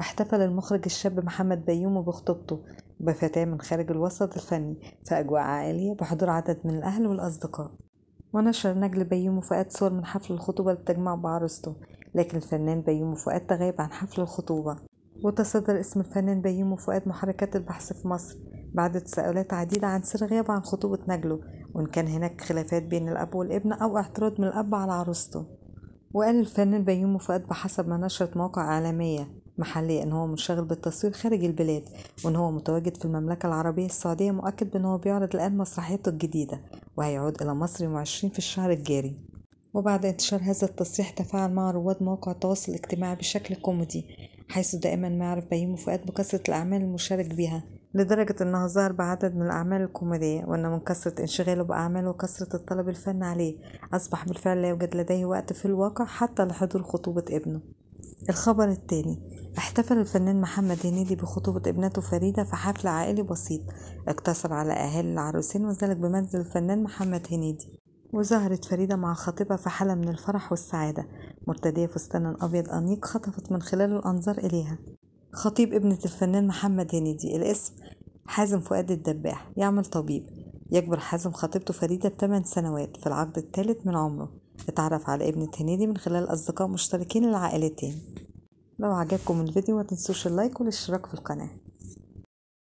احتفل المخرج الشاب محمد بيومه بخطوبته بفتاة من خارج الوسط الفني في أجواء عائلية بحضور عدد من الأهل والأصدقاء ونشر نجل بيومه فؤاد صور من حفل الخطوبة لتجمع بعروسته لكن الفنان بيومه فؤاد تغيب عن حفل الخطوبة وتصدر اسم الفنان بيومه فؤاد محركات البحث في مصر بعد تساؤلات عديدة عن سر غيابه عن خطوبة نجله وإن كان هناك خلافات بين الأب والابن أو اعتراض من الأب على عروسته وقال الفنان بيومي فؤاد بحسب ما نشرت مواقع إعلامية محلية إن هو منشغل بالتصوير خارج البلاد وإن هو متواجد في المملكة العربية السعودية مؤكد بإن هو بيعرض الآن مسرحيته الجديدة وهيعود إلى مصر يوم عشرين في الشهر الجاري وبعد انتشار هذا التصريح تفاعل مع رواد مواقع التواصل الاجتماعي بشكل كوميدي حيث دائما ما يعرف بيومي فؤاد بكثرة الأعمال المشارك بها لدرجة أنه ظهر بعدد من الأعمال الكوميدية وأن من كثرة انشغاله بأعماله وكثرة الطلب الفن عليه أصبح بالفعل لا يوجد لديه وقت في الواقع حتى لحضور خطوبة ابنه الخبر الثاني احتفل الفنان محمد هنيدي بخطوبة ابنته فريدة في حفل عائلي بسيط اقتصر على أهالي العروسين وذلك بمنزل الفنان محمد هنيدي وظهرت فريدة مع خطيبها في حالة من الفرح والسعادة مرتدية فستانا أبيض أنيق خطفت من خلاله الأنظار إليها خطيب ابنة الفنان محمد هنيدي الاسم حازم فؤاد الدباح يعمل طبيب يكبر حازم خطيبته فريدة بثمان سنوات في العقد الثالث من عمره اتعرف على ابنة هنيدي من خلال أصدقاء مشتركين العائلتين لو عجبكم الفيديو ما تنسوش اللايك والاشتراك في القناه